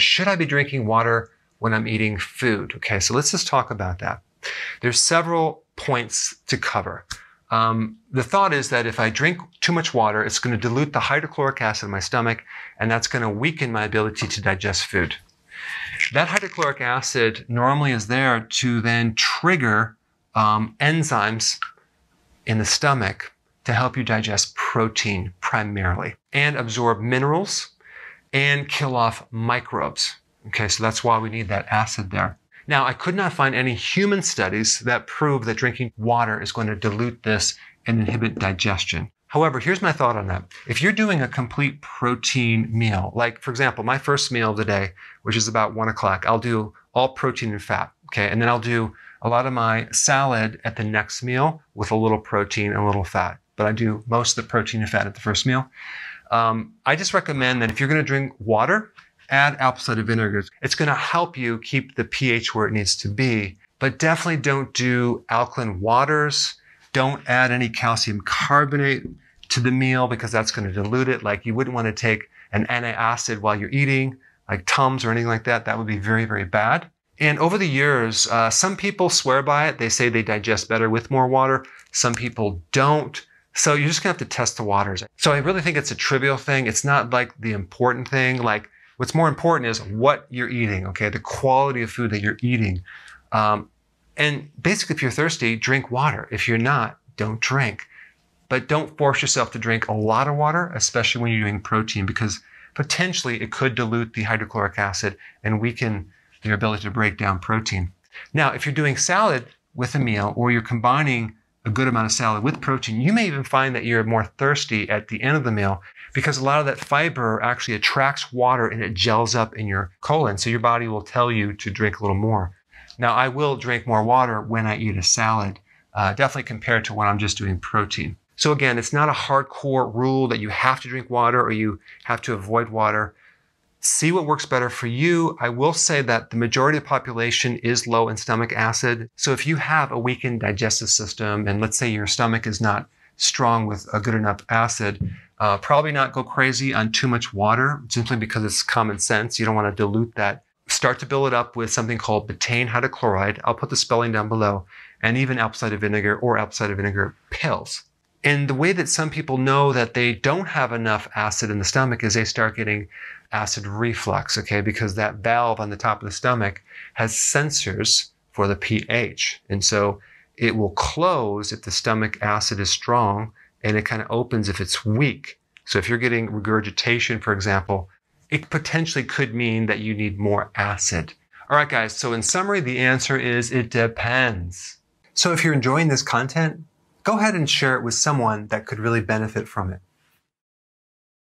should I be drinking water when I'm eating food? Okay, so let's just talk about that. There's several points to cover. Um, the thought is that if I drink too much water, it's going to dilute the hydrochloric acid in my stomach, and that's going to weaken my ability to digest food. That hydrochloric acid normally is there to then trigger um, enzymes in the stomach to help you digest protein primarily and absorb minerals and kill off microbes. Okay, so that's why we need that acid there. Now, I could not find any human studies that prove that drinking water is going to dilute this and inhibit digestion. However, here's my thought on that. If you're doing a complete protein meal, like for example, my first meal of the day, which is about one o'clock, I'll do all protein and fat. Okay, and then I'll do a lot of my salad at the next meal with a little protein and a little fat. But I do most of the protein and fat at the first meal. Um, I just recommend that if you're going to drink water, add apple cider vinegar. It's going to help you keep the pH where it needs to be, but definitely don't do alkaline waters. Don't add any calcium carbonate to the meal because that's going to dilute it. Like you wouldn't want to take an antacid while you're eating, like Tums or anything like that. That would be very, very bad. And over the years, uh, some people swear by it. They say they digest better with more water. Some people don't. So you're just gonna have to test the waters. So I really think it's a trivial thing. It's not like the important thing. Like what's more important is what you're eating, okay? The quality of food that you're eating. Um, and basically, if you're thirsty, drink water. If you're not, don't drink. But don't force yourself to drink a lot of water, especially when you're doing protein, because potentially it could dilute the hydrochloric acid and weaken your ability to break down protein. Now, if you're doing salad with a meal or you're combining a good amount of salad with protein, you may even find that you're more thirsty at the end of the meal because a lot of that fiber actually attracts water and it gels up in your colon. So your body will tell you to drink a little more. Now, I will drink more water when I eat a salad, uh, definitely compared to when I'm just doing protein. So again, it's not a hardcore rule that you have to drink water or you have to avoid water see what works better for you. I will say that the majority of the population is low in stomach acid. So if you have a weakened digestive system and let's say your stomach is not strong with a good enough acid, uh, probably not go crazy on too much water simply because it's common sense. You don't want to dilute that. Start to build it up with something called betaine hydrochloride. I'll put the spelling down below and even apple cider vinegar or apple cider vinegar pills. And the way that some people know that they don't have enough acid in the stomach is they start getting acid reflux, okay, because that valve on the top of the stomach has sensors for the pH. And so it will close if the stomach acid is strong and it kind of opens if it's weak. So if you're getting regurgitation, for example, it potentially could mean that you need more acid. All right, guys. So in summary, the answer is it depends. So if you're enjoying this content, go ahead and share it with someone that could really benefit from it.